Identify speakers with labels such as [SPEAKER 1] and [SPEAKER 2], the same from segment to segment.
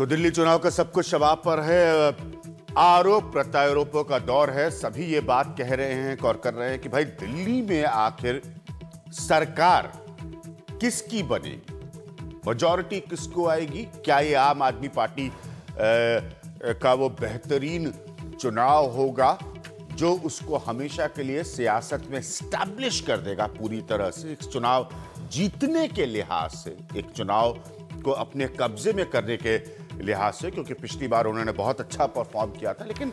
[SPEAKER 1] तो दिल्ली चुनाव का सब कुछ शबाब पर है आरोप प्रत्यारोपों का दौर है सभी ये बात कह रहे हैं और कर रहे हैं कि भाई दिल्ली में आखिर सरकार किसकी बनेगी मजॉरिटी किसको आएगी क्या ये आम आदमी पार्टी आ, का वो बेहतरीन चुनाव होगा जो उसको हमेशा के लिए सियासत में स्टैब्लिश कर देगा पूरी तरह से एक चुनाव जीतने के लिहाज से एक चुनाव को अपने कब्जे में करने के लिहाज से क्योंकि पिछली बार उन्होंने बहुत अच्छा परफॉर्म किया था लेकिन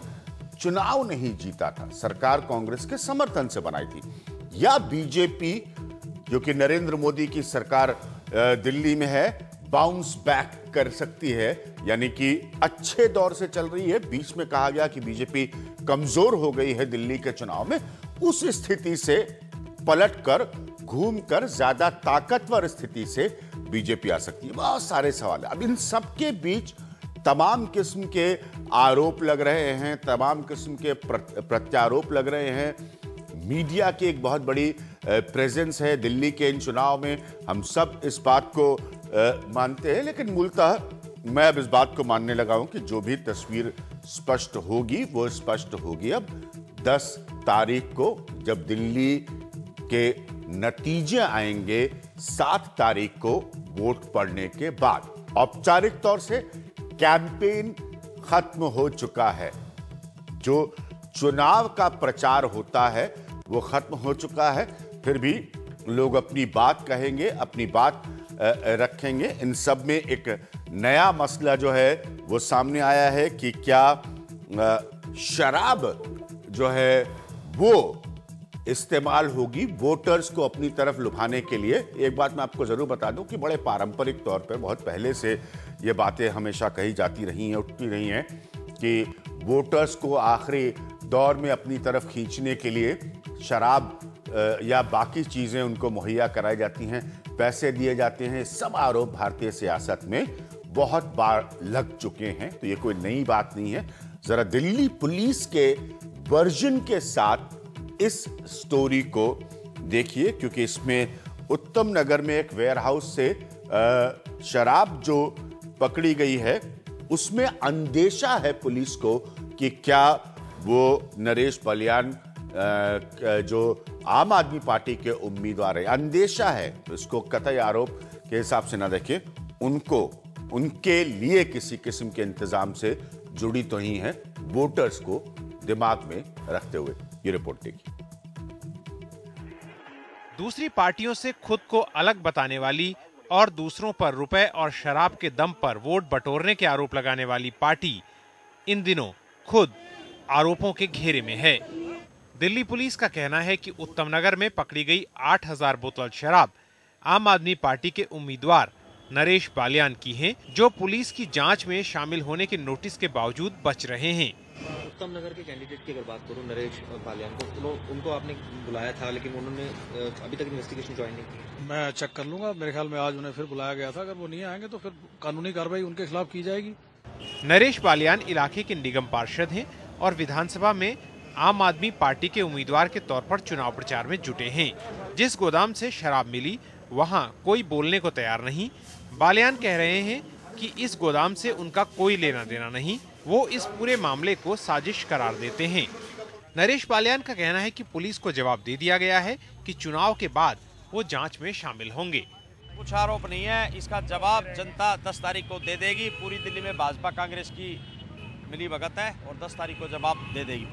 [SPEAKER 1] चुनाव नहीं जीता था सरकार कांग्रेस के समर्थन से बनाई थी या बीजेपी जो कि नरेंद्र मोदी की सरकार दिल्ली में है बाउंस बैक कर सकती है यानी कि अच्छे दौर से चल रही है बीच में कहा गया कि बीजेपी कमजोर हो गई है दिल्ली के चुनाव में उस स्थिति से पलटकर घूमकर ज्यादा ताकतवर स्थिति से बीजेपी आ सकती है बहुत सारे सवाल है अब इन सबके बीच तमाम किस्म के आरोप लग रहे हैं तमाम किस्म के प्रत्यारोप लग रहे हैं मीडिया की एक बहुत बड़ी प्रेजेंस है दिल्ली के इन चुनाव में हम सब इस बात को मानते हैं लेकिन मूलतः मैं अब इस बात को मानने लगा हूं कि जो भी तस्वीर स्पष्ट होगी वो स्पष्ट होगी अब 10 तारीख को जब दिल्ली के नतीजे आएंगे सात तारीख को वोट पड़ने के बाद औपचारिक तौर से कैंपेन खत्म हो चुका है जो चुनाव का प्रचार होता है वो खत्म हो चुका है फिर भी लोग अपनी बात कहेंगे अपनी बात रखेंगे इन सब में एक नया मसला जो है वो सामने आया है कि क्या शराब जो है वो इस्तेमाल होगी वोटर्स को अपनी तरफ लुभाने के लिए एक बात मैं आपको ज़रूर बता दूं कि बड़े पारंपरिक तौर पर बहुत पहले से ये बातें हमेशा कही जाती रही हैं उठती रही हैं कि वोटर्स को आखिरी दौर में अपनी तरफ खींचने के लिए शराब या बाकी चीज़ें उनको मुहैया कराई जाती हैं पैसे दिए जाते हैं सब आरोप भारतीय सियासत में बहुत बार लग चुके हैं तो ये कोई नई बात नहीं है ज़रा दिल्ली पुलिस के वर्जन के साथ इस स्टोरी को देखिए क्योंकि इसमें उत्तम नगर में एक वेयरहाउस से शराब जो पकड़ी गई है उसमें अंदेशा है पुलिस को कि क्या वो नरेश बलियान जो आम आदमी पार्टी के उम्मीदवार है अंदेशा है तो इसको कतई आरोप के हिसाब से ना देखें उनको उनके लिए किसी किस्म के इंतजाम से जुड़ी तो ही है वोटर्स को दिमाग में रखते हुए ये रिपोर्ट देखिए
[SPEAKER 2] दूसरी पार्टियों से खुद को अलग बताने वाली और दूसरों पर रुपए और शराब के दम पर वोट बटोरने के आरोप लगाने वाली पार्टी इन दिनों खुद आरोपों के घेरे में है दिल्ली पुलिस का कहना है कि उत्तम नगर में पकड़ी गई 8000 बोतल शराब आम आदमी पार्टी के उम्मीदवार नरेश बालियान की है जो पुलिस की जांच में शामिल होने के नोटिस के बावजूद बच रहे हैं
[SPEAKER 3] उत्तम नगर के कैंडिडेट की अगर बात करूं नरेश पालियान को तो उनको आपने बुलाया था लेकिन उन्होंने अभी तक इन्वेस्टिगेशन ज्वाइन नहीं
[SPEAKER 2] की मैं चेक कर लूंगा मेरे ख्याल में आज उन्हें फिर बुलाया गया था अगर वो नहीं आएंगे तो फिर कानूनी कार्रवाई उनके खिलाफ की जाएगी नरेश पालियान इलाके के निगम पार्षद हैं और विधानसभा में आम आदमी पार्टी के उम्मीदवार के तौर पर चुनाव प्रचार में जुटे हैं जिस गोदाम से शराब मिली वहां कोई बोलने को तैयार नहीं बालियान कह रहे हैं कि इस गोदाम से उनका कोई लेना देना नहीं वो इस पूरे मामले को साजिश करार देते हैं नरेश बालियान का कहना है कि पुलिस को जवाब दे दिया गया है कि चुनाव के बाद वो जांच में शामिल होंगे
[SPEAKER 3] कुछ आरोप नहीं है इसका जवाब जनता 10 तारीख को दे देगी पूरी दिल्ली में भाजपा कांग्रेस की मिली भगत है और 10 तारीख को जवाब दे देगी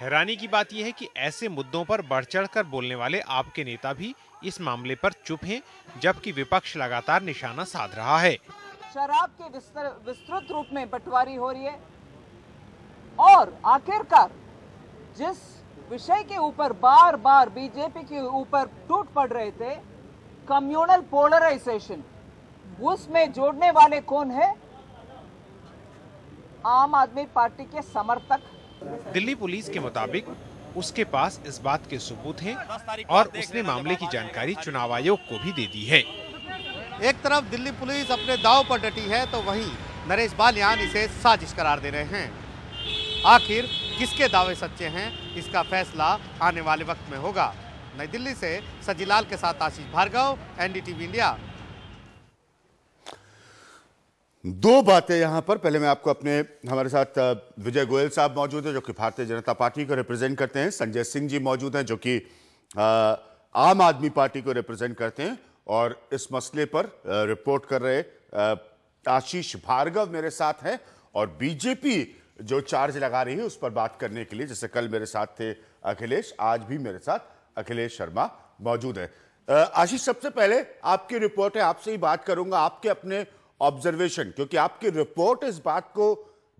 [SPEAKER 2] हैरानी की बात यह है कि ऐसे मुद्दों पर बढ़ चढ़ कर बोलने वाले आपके नेता भी इस मामले पर चुप हैं जबकि विपक्ष लगातार निशाना साध रहा है
[SPEAKER 4] शराब के
[SPEAKER 3] विस्तृत रूप में बंटवारी हो रही है और आखिरकार जिस विषय के ऊपर बार बार बीजेपी के ऊपर टूट पड़ रहे थे कम्युनल पोलराइजेशन उसमें जोड़ने वाले कौन है आम आदमी पार्टी के समर्थक
[SPEAKER 2] दिल्ली पुलिस के मुताबिक उसके पास इस बात के सबूत हैं और उसने मामले की जानकारी चुनाव आयोग को भी दे दी है एक तरफ दिल्ली पुलिस अपने दाव पर डटी है तो वहीं
[SPEAKER 4] नरेश बालियान इसे साजिश करार दे रहे हैं आखिर किसके दावे सच्चे हैं इसका फैसला आने वाले वक्त में होगा नई दिल्ली से सजीलाल के साथ आशीष भार्गव एनडीटीवी इंडिया
[SPEAKER 1] दो बातें यहाँ पर पहले मैं आपको अपने हमारे साथ विजय गोयल साहब मौजूद हैं जो कि भारतीय जनता पार्टी को रिप्रेजेंट करते हैं संजय सिंह जी मौजूद हैं जो कि आम आदमी पार्टी को रिप्रेजेंट करते हैं और इस मसले पर रिपोर्ट कर रहे आशीष भार्गव मेरे साथ हैं और बीजेपी जो चार्ज लगा रही है उस पर बात करने के लिए जैसे कल मेरे साथ थे अखिलेश आज भी मेरे साथ अखिलेश शर्मा मौजूद है आशीष सबसे पहले आपकी रिपोर्ट है आपसे ही बात करूंगा आपके अपने ऑब्जर्वेशन क्योंकि आपकी रिपोर्ट इस बात को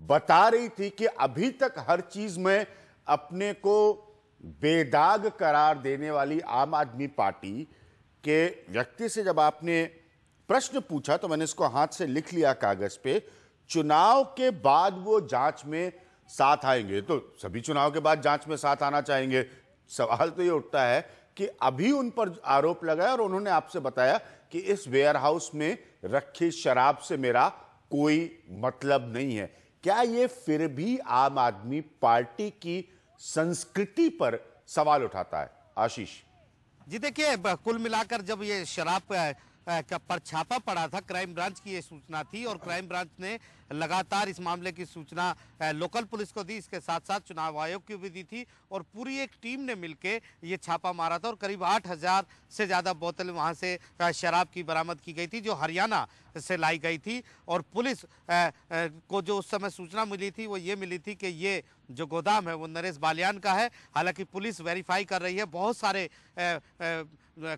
[SPEAKER 1] बता रही थी कि अभी तक हर चीज में अपने को बेदाग करार देने वाली आम आदमी पार्टी कि व्यक्ति से जब आपने प्रश्न पूछा तो मैंने इसको हाथ से लिख लिया कागज पे चुनाव के बाद वो जांच में साथ आएंगे तो सभी चुनाव के बाद जांच में साथ आना चाहेंगे सवाल तो ये उठता है कि अभी उन पर आरोप लगाया और उन्होंने आपसे बताया कि इस वेयर हाउस में रखी शराब से मेरा कोई मतलब नहीं है क्या ये फिर भी आम आदमी पार्टी की संस्कृति पर सवाल उठाता है आशीष
[SPEAKER 4] जी देखिए कुल मिलाकर जब ये शराब पर छापा पड़ा था क्राइम ब्रांच की ये सूचना थी और क्राइम ब्रांच ने लगातार इस मामले की सूचना लोकल पुलिस को दी इसके साथ साथ चुनाव आयोग की भी दी थी और पूरी एक टीम ने मिलकर ये छापा मारा था और करीब आठ हज़ार से ज़्यादा बोतल वहाँ से शराब की बरामद की गई थी जो हरियाणा से लाई गई थी और पुलिस को जो उस समय सूचना मिली थी वो ये मिली थी कि ये जो गोदाम है वो नरेश बालियान का है हालांकि पुलिस वेरीफाई कर रही है बहुत सारे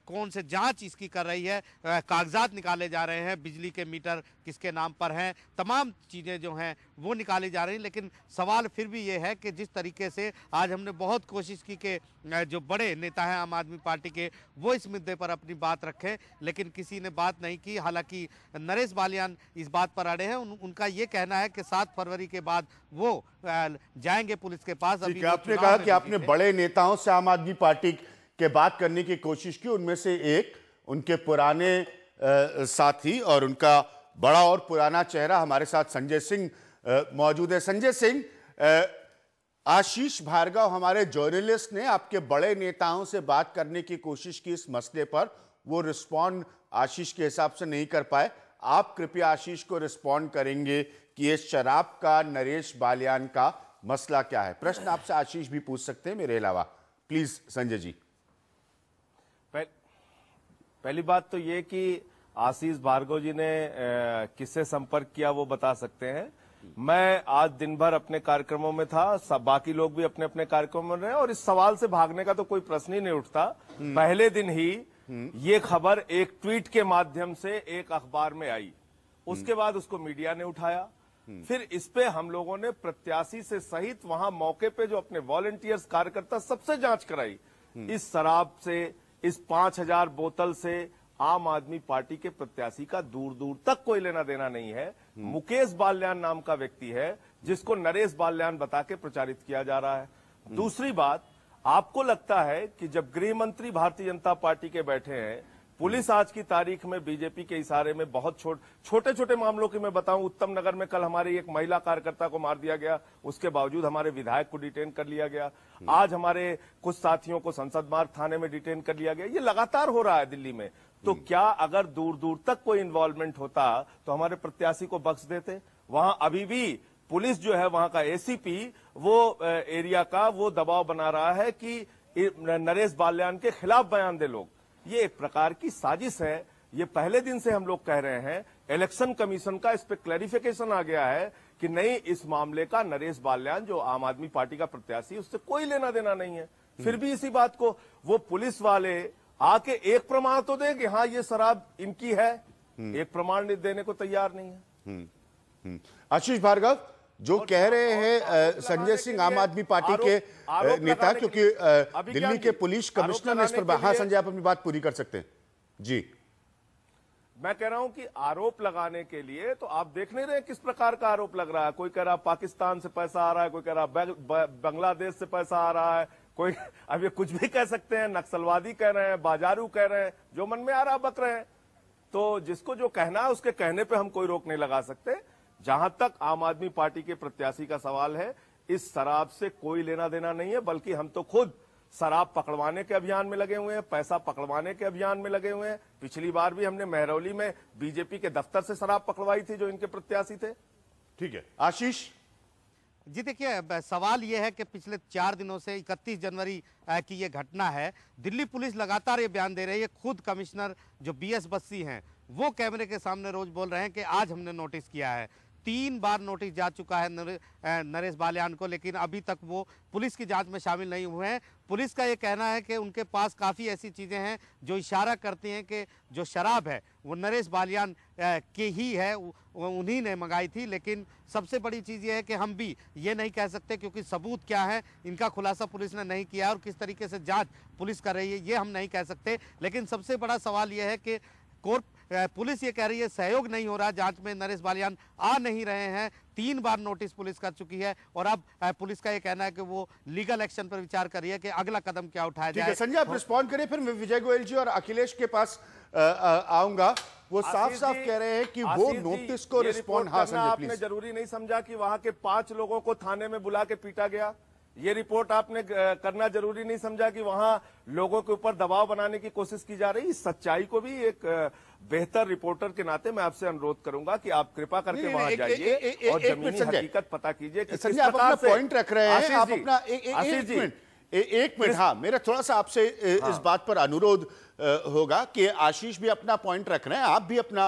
[SPEAKER 4] कौन से जांच इसकी कर रही है कागजात निकाले जा रहे हैं बिजली के मीटर किसके नाम पर हैं तमाम चीज़ें जो हैं वो निकाली जा रही हैं लेकिन सवाल फिर भी ये है कि जिस तरीके से आज हमने बहुत कोशिश की कि जो बड़े नेता हैं आम आदमी पार्टी के वो इस मुद्दे पर अपनी बात रखें लेकिन किसी ने बात नहीं की हालांकि नरेश बालियान इस बात पर अड़े हैं उन, उनका ये कहना है कि सात फरवरी के बाद वो जाएंगे पुलिस के पास अभी आपने कहा कि आपने
[SPEAKER 1] बड़े नेताओं से आम आदमी पार्टी के बात करने की कोशिश की उनमें से एक उनके पुराने साथी और उनका बड़ा और पुराना चेहरा हमारे साथ संजय सिंह मौजूद है संजय सिंह आशीष भार्गव हमारे जर्नलिस्ट ने आपके बड़े नेताओं से बात करने की कोशिश की इस मसले पर वो रिस्पॉन्ड आशीष के हिसाब से नहीं कर पाए आप कृपया आशीष को रिस्पॉन्ड करेंगे कि ये शराब का नरेश बालियान का मसला क्या है प्रश्न आपसे आशीष भी पूछ सकते हैं मेरे अलावा प्लीज संजय जी
[SPEAKER 5] पहली बात तो ये कि आशीष भार्गव जी ने किससे संपर्क किया वो बता सकते हैं मैं आज दिन भर अपने कार्यक्रमों में था सब बाकी लोग भी अपने अपने कार्यक्रमों में रहे और इस सवाल से भागने का तो कोई प्रश्न ही नहीं उठता हम्म। पहले दिन ही हम्म। ये खबर एक ट्वीट के माध्यम से एक अखबार में आई उसके हम्म। बाद उसको मीडिया ने उठाया फिर इस पे हम लोगों ने प्रत्याशी से सहित वहां मौके पे जो अपने वॉलेंटियर्स कार्यकर्ता सबसे जांच कराई इस शराब से इस पांच हजार बोतल से आम आदमी पार्टी के प्रत्याशी का दूर दूर तक कोई लेना देना नहीं है हम्म। मुकेश बाल्यान नाम का व्यक्ति है जिसको नरेश बाल्यान बता के प्रचारित किया जा रहा है हम्म। दूसरी बात आपको लगता है कि जब गृह मंत्री भारतीय जनता पार्टी के बैठे हैं पुलिस आज की तारीख में बीजेपी के इशारे में बहुत छोट छोटे छोटे मामलों की मैं बताऊं उत्तम नगर में कल हमारे एक महिला कार्यकर्ता को मार दिया गया उसके बावजूद हमारे विधायक को डिटेन कर लिया गया हम्म। आज हमारे कुछ साथियों को संसद मार्ग थाने में डिटेन कर लिया गया ये लगातार हो रहा है दिल्ली में तो हम्म। क्या अगर दूर दूर तक कोई इन्वॉल्वमेंट होता तो हमारे प्रत्याशी को बख्श देते वहां अभी भी पुलिस जो है वहां का एसीपी वो एरिया का वो दबाव बना रहा है कि नरेश बाल्यान के खिलाफ बयान दे लोग ये एक प्रकार की साजिश है ये पहले दिन से हम लोग कह रहे हैं इलेक्शन कमीशन का इस पर क्लैरिफिकेशन आ गया है कि नहीं इस मामले का नरेश बाल्यान जो आम आदमी पार्टी का प्रत्याशी उससे कोई लेना देना नहीं है हम्म। फिर भी इसी बात को वो पुलिस वाले आके एक प्रमाण तो दे कि हाँ ये शराब इनकी है हम्म। एक प्रमाण देने को तैयार नहीं है
[SPEAKER 1] हम्म। आशीष भार्गव जो कह रहे हैं संजय सिंह आम आदमी पार्टी के नेता क्योंकि दिल्ली के पुलिस कमिश्नर ने इस पर हाँ संजय आप अपनी बात पूरी कर सकते हैं जी
[SPEAKER 5] मैं कह रहा हूं कि आरोप लगाने के लिए तो आप देख नहीं रहे किस प्रकार का आरोप लग रहा है कोई कह रहा पाकिस्तान से पैसा आ रहा है कोई कह रहा बांग्लादेश से पैसा आ रहा है कोई अब ये कुछ भी कह सकते हैं नक्सलवादी कह रहे हैं बाजारू कह रहे हैं जो मन में आ रहा बक रहे हैं तो जिसको जो कहना है उसके कहने पे हम कोई रोक नहीं लगा सकते जहां तक आम आदमी पार्टी के प्रत्याशी का सवाल है इस शराब से कोई लेना देना नहीं है बल्कि हम तो खुद शराब पकड़वाने के अभियान में लगे हुए हैं पैसा पकड़वाने के अभियान में लगे हुए हैं पिछली बार भी हमने मेहरौली में बीजेपी के दफ्तर से शराब पकड़वाई थी जो इनके प्रत्याशी थे
[SPEAKER 4] ठीक है आशीष जी देखिए सवाल यह है कि पिछले चार दिनों से 31 जनवरी की यह घटना है दिल्ली पुलिस लगातार ये बयान दे रही है खुद कमिश्नर जो बी एस बस्सी हैं वो कैमरे के सामने रोज बोल रहे हैं कि आज हमने नोटिस किया है तीन बार नोटिस जा चुका है नरे, नरेश बालियान को लेकिन अभी तक वो पुलिस की जांच में शामिल नहीं हुए हैं पुलिस का ये कहना है कि उनके पास काफ़ी ऐसी चीज़ें हैं जो इशारा करती हैं कि जो शराब है वो नरेश बालियान के ही है उन्हीं ने मंगाई थी लेकिन सबसे बड़ी चीज़ ये है कि हम भी ये नहीं कह सकते क्योंकि सबूत क्या है इनका खुलासा पुलिस ने नहीं किया और किस तरीके से जाँच पुलिस कर रही है ये हम नहीं कह सकते लेकिन सबसे बड़ा सवाल ये है कि कोर्ट पुलिस ये कह रही है सहयोग नहीं हो रहा जांच में नरेश बालियान आ नहीं रहे हैं तीन बार नोटिस पुलिस कर चुकी है और अब पुलिस का ये कहना है कि वो लीगल एक्शन पर विचार कर रही है कि अगला कदम क्या उठाया जाए संजय आप
[SPEAKER 1] रिस्पॉन्ड करिए फिर विजय गोयल जी और अखिलेश के पास आऊंगा वो साफ साफ कह रहे हैं कि वो नोटिस को रिस्पॉन्ड हाँ, आपने
[SPEAKER 5] जरूरी नहीं समझा कि वहां के पांच लोगों को थाने में बुला के पीटा गया ये रिपोर्ट आपने करना जरूरी नहीं समझा कि वहां लोगों के ऊपर दबाव बनाने की कोशिश की जा रही सच्चाई को भी एक बेहतर रिपोर्टर के नाते मैं आपसे अनुरोध करूंगा कि आप कृपा करके वहां जाइए और जमीनी हकीकत
[SPEAKER 1] पता कीजिए कि आप अपना पॉइंट रख रहे हैं आप अपना आशीष जी एक मिनट हाँ मेरा थोड़ा सा आपसे इस हाँ। बात पर अनुरोध होगा कि आशीष भी अपना पॉइंट रख रहे हैं आप भी अपना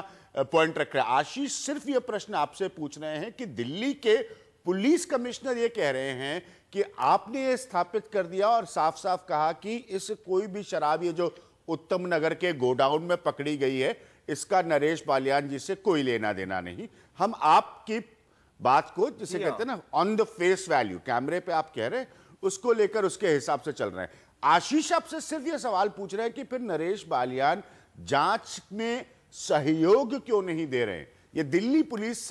[SPEAKER 1] पॉइंट रख रहे हैं आशीष सिर्फ ये प्रश्न आपसे पूछ रहे हैं कि दिल्ली के पुलिस कमिश्नर ये कह रहे हैं कि आपने ये स्थापित कर दिया और साफ साफ कहा कि इस कोई भी शराब ये जो उत्तम नगर के गोडाउन में पकड़ी गई है इसका नरेश बालियान जी से कोई लेना देना नहीं हम आपकी बात को जिसे कहते हैं हाँ। ना ऑन द फेस वैल्यू कैमरे पे आप कह रहे हैं उसको लेकर उसके हिसाब से चल रहे हैं आशीष आपसे सिर्फ ये सवाल पूछ रहे हैं कि फिर नरेश बालियान जांच में सहयोग क्यों नहीं दे रहे हैं ये दिल्ली पुलिस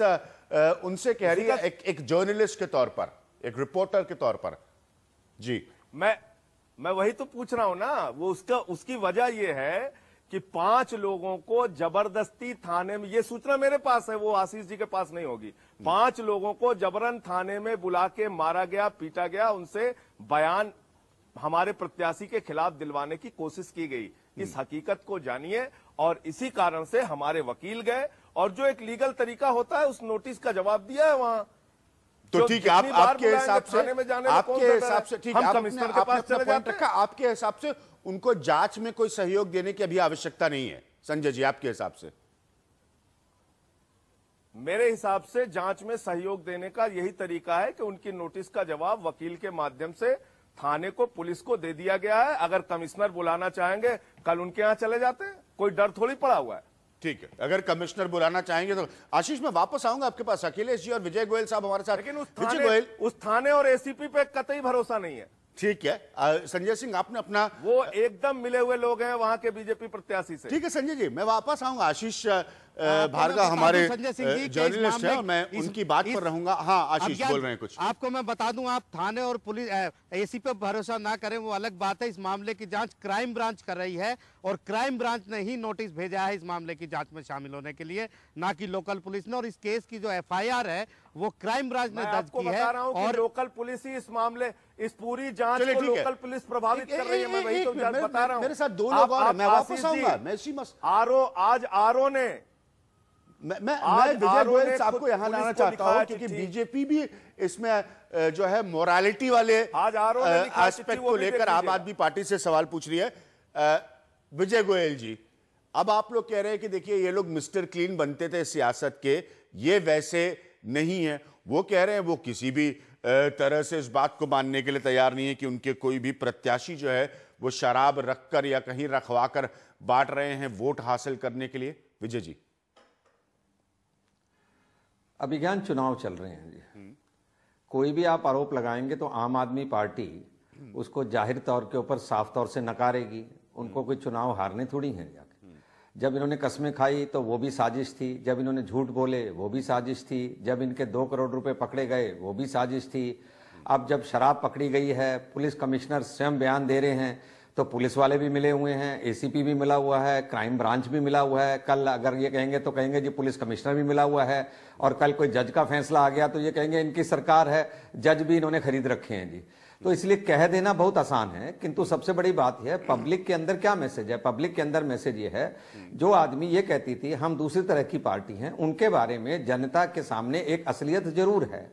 [SPEAKER 1] उनसे कह रही है हाँ। एक, एक जर्नलिस्ट के तौर पर एक रिपोर्टर के तौर पर जी
[SPEAKER 5] मैं मैं वही तो पूछ रहा हूं ना वो उसका उसकी वजह यह है कि पांच लोगों को जबरदस्ती थाने में ये सूचना मेरे पास है वो आशीष जी के पास नहीं होगी पांच लोगों को जबरन थाने में बुला के मारा गया पीटा गया उनसे बयान हमारे प्रत्याशी के खिलाफ दिलवाने की कोशिश की गई इस हम्म। हकीकत को जानिए और इसी कारण से हमारे वकील गए और जो एक लीगल तरीका होता है उस नोटिस का जवाब दिया है वहां तो ठीक है आप आपके हिसाब से आपके हिसाब से ठीक है
[SPEAKER 1] आपके हिसाब से उनको जांच में कोई सहयोग देने की अभी आवश्यकता नहीं है संजय जी आपके हिसाब से
[SPEAKER 5] मेरे हिसाब से जांच में सहयोग देने का यही तरीका है कि उनकी नोटिस का जवाब वकील के माध्यम से थाने को पुलिस को दे दिया गया है अगर कमिश्नर बुलाना चाहेंगे कल उनके यहां चले जाते हैं कोई
[SPEAKER 1] डर थोड़ी पड़ा हुआ है ठीक है अगर कमिश्नर बुलाना चाहेंगे तो आशीष मैं वापस आऊंगा आपके पास अखिलेश जी और विजय गोयल साहब हमारे साथ लेकिन उस थाने, गोयल उस थाने और एसीपी पे कतई भरोसा नहीं है ठीक है संजय सिंह आपने अपना वो एकदम मिले हुए लोग हैं वहां के बीजेपी प्रत्याशी से ठीक है संजय जी मैं वापस आऊंगा आशीष भार्गव हमारे जर्नलिस्ट है मैं उनकी
[SPEAKER 4] बात पर रहूंगा हाँ आशीष बोल रहे हैं कुछ आपको मैं बता दूं आप थाने और पुलिस एसी पे भरोसा ना करें वो अलग बात है इस मामले की जांच क्राइम ब्रांच कर रही है और क्राइम ब्रांच ने ही नोटिस भेजा है इस मामले की जांच में शामिल होने के लिए ना कि लोकल पुलिस ने और इस केस की जो एफ है वो क्राइम ब्रांच ने दर्ज की है और लोकल पुलिस ही इस मामले इस पूरी जांच
[SPEAKER 5] को लोकल पुलिस प्रभावित कर रही है मैं वही तो बता रहा हूँ मेरे साथ दो लोग मैं वापस आऊंगा मैं
[SPEAKER 1] इसी आरओ आज आरओ ने मैं मैं विजय गोयल साहब को यहाँ लाना चाहता हूँ क्योंकि बीजेपी भी इसमें जो है मोरालिटी वाले आज एस्पेक्ट को लेकर आम आदमी पार्टी से सवाल पूछ रही है विजय गोयल जी अब आप लोग कह रहे हैं कि देखिए ये लोग मिस्टर क्लीन बनते थे सियासत के ये वैसे नहीं है वो कह रहे हैं वो किसी भी तरह से इस बात को मानने के लिए तैयार नहीं है कि उनके कोई भी प्रत्याशी जो है वो शराब रखकर या कहीं रखवा कर बांट रहे हैं वोट हासिल करने के लिए विजय जी अभिज्ञान
[SPEAKER 3] चुनाव चल रहे हैं जी हम्म। कोई भी आप आरोप लगाएंगे तो आम आदमी पार्टी हम्म। उसको जाहिर तौर के ऊपर साफ तौर से नकारेगी हम्म। उनको कोई चुनाव हारने थोड़ी हैं जाके जब इन्होंने कस्में खाई तो वो भी साजिश थी जब इन्होंने झूठ बोले वो भी साजिश थी जब इनके दो करोड़ रुपए पकड़े गए वो भी साजिश थी अब जब शराब पकड़ी गई है पुलिस कमिश्नर स्वयं बयान दे रहे हैं तो पुलिस वाले भी मिले हुए हैं एसीपी भी मिला हुआ है क्राइम ब्रांच भी मिला हुआ है कल अगर ये कहेंगे तो कहेंगे जी पुलिस कमिश्नर भी मिला हुआ है और कल कोई जज का फैसला आ गया तो ये कहेंगे इनकी सरकार है जज भी इन्होंने खरीद रखे हैं जी तो इसलिए कह देना बहुत आसान है किंतु सबसे बड़ी बात यह पब्लिक के अंदर क्या मैसेज है पब्लिक के अंदर मैसेज ये है जो आदमी ये कहती थी हम दूसरी तरह की पार्टी हैं उनके बारे में जनता के सामने एक असलियत जरूर है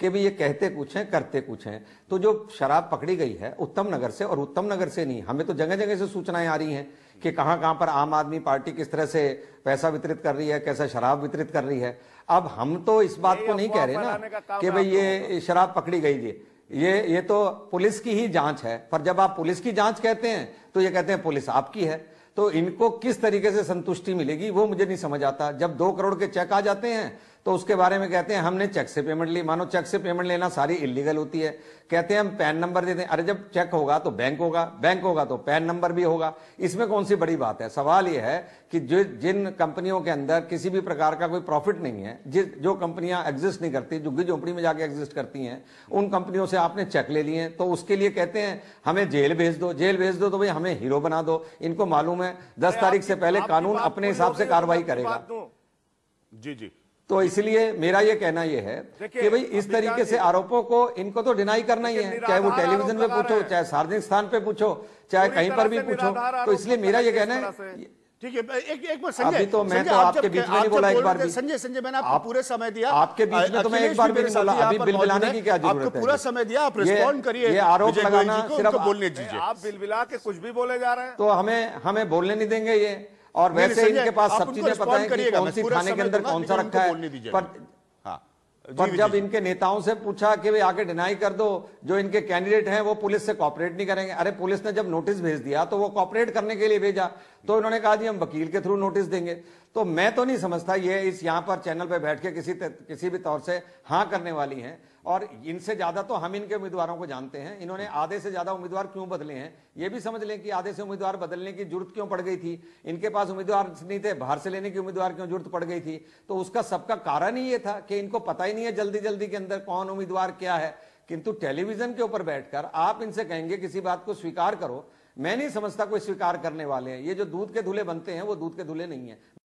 [SPEAKER 3] कि भाई ये कहते कुछ हैं करते कुछ हैं तो जो शराब पकड़ी गई है उत्तम नगर से और उत्तम नगर से नहीं हमें तो जगह जगह से सूचनाएं आ रही हैं कि कहाँ कहाँ पर आम आदमी पार्टी किस तरह से पैसा वितरित कर रही है कैसा शराब वितरित कर रही है अब हम तो इस बात को नहीं कह रहे ना कि भाई ये शराब पकड़ी गई थी ये ये तो पुलिस की ही जांच है पर जब आप पुलिस की जांच कहते हैं तो ये कहते हैं पुलिस आपकी है तो इनको किस तरीके से संतुष्टि मिलेगी वो मुझे नहीं समझ आता जब दो करोड़ के चेक आ जाते हैं तो उसके बारे में कहते हैं हमने चेक से पेमेंट ली मानो चेक से पेमेंट लेना सारी इलीगल होती है कहते हैं हम पैन नंबर देते हैं अरे जब चेक होगा तो बैंक होगा बैंक होगा तो पैन नंबर भी होगा इसमें कौन सी बड़ी बात है सवाल यह है कि जो जिन कंपनियों के अंदर किसी भी प्रकार का कोई प्रॉफिट नहीं है जिस जो कंपनियां एग्जिस्ट नहीं करती झुग्गी झोंपड़ी में जाके एग्जिस्ट करती हैं उन कंपनियों से आपने चेक ले लिए तो उसके लिए कहते हैं हमें जेल भेज दो जेल भेज दो तो भाई हमें हीरो बना दो इनको मालूम है दस तारीख से पहले कानून अपने हिसाब से कार्रवाई करेगा जी जी तो इसलिए मेरा ये कहना ये है कि भाई इस तरीके से आरोपों को इनको तो डिनाई करना ही है चाहे वो टेलीविजन पे पूछो चाहे सार्वजनिक स्थान पे पूछो चाहे कहीं पर भी पूछो तो इसलिए मेरा ये कहना है
[SPEAKER 1] ठीक है एक एक बार तो संजय तो मैं तो आपके बीच में बोला एक बार संजय संजय मैंने आपको पूरे समय दिया आपके बीच में तो मैं एक बार भी नहीं बोला अभी बिल बिलाने की क्या जरूरत है आपको पूरा समय दिया आप रिस्पोंड करिए ये आरोप लगाना
[SPEAKER 3] सिर्फ बोलने दीजिए
[SPEAKER 5] आप बिल बिला के कुछ भी बोले जा रहे हैं
[SPEAKER 3] तो हमें हमें बोलने नहीं देंगे ये और वैसे इनके पास सब चीजें पता है कि कौन सी थाने के अंदर कौन सा रखा है पर हाँ। पर जब इनके नेताओं से पूछा कि भाई आके डिनाई कर दो जो इनके कैंडिडेट हैं वो पुलिस से कॉपरेट नहीं करेंगे अरे पुलिस ने जब नोटिस भेज दिया तो वो कॉपरेट करने के लिए भेजा तो इन्होंने कहा जी हम वकील के थ्रू नोटिस देंगे तो मैं तो नहीं समझता ये इस यहां पर चैनल पर बैठ के किसी किसी भी तौर से हाँ करने वाली है और इनसे ज्यादा तो हम इनके उम्मीदवारों को जानते हैं इन्होंने आधे से ज्यादा उम्मीदवार क्यों बदले हैं ये भी समझ लें कि आधे से उम्मीदवार बदलने की जरूरत क्यों पड़ गई थी इनके पास उम्मीदवार नहीं थे बाहर से लेने की उम्मीदवार क्यों जरूरत पड़ गई थी तो उसका सबका कारण ही ये था कि इनको पता ही नहीं है जल्दी जल्दी के अंदर कौन उम्मीदवार क्या है किंतु टेलीविजन के ऊपर बैठकर आप इनसे कहेंगे किसी बात को स्वीकार करो मैं नहीं समझता कोई स्वीकार करने वाले हैं ये जो दूध के धुले बनते हैं वो दूध के धुले नहीं है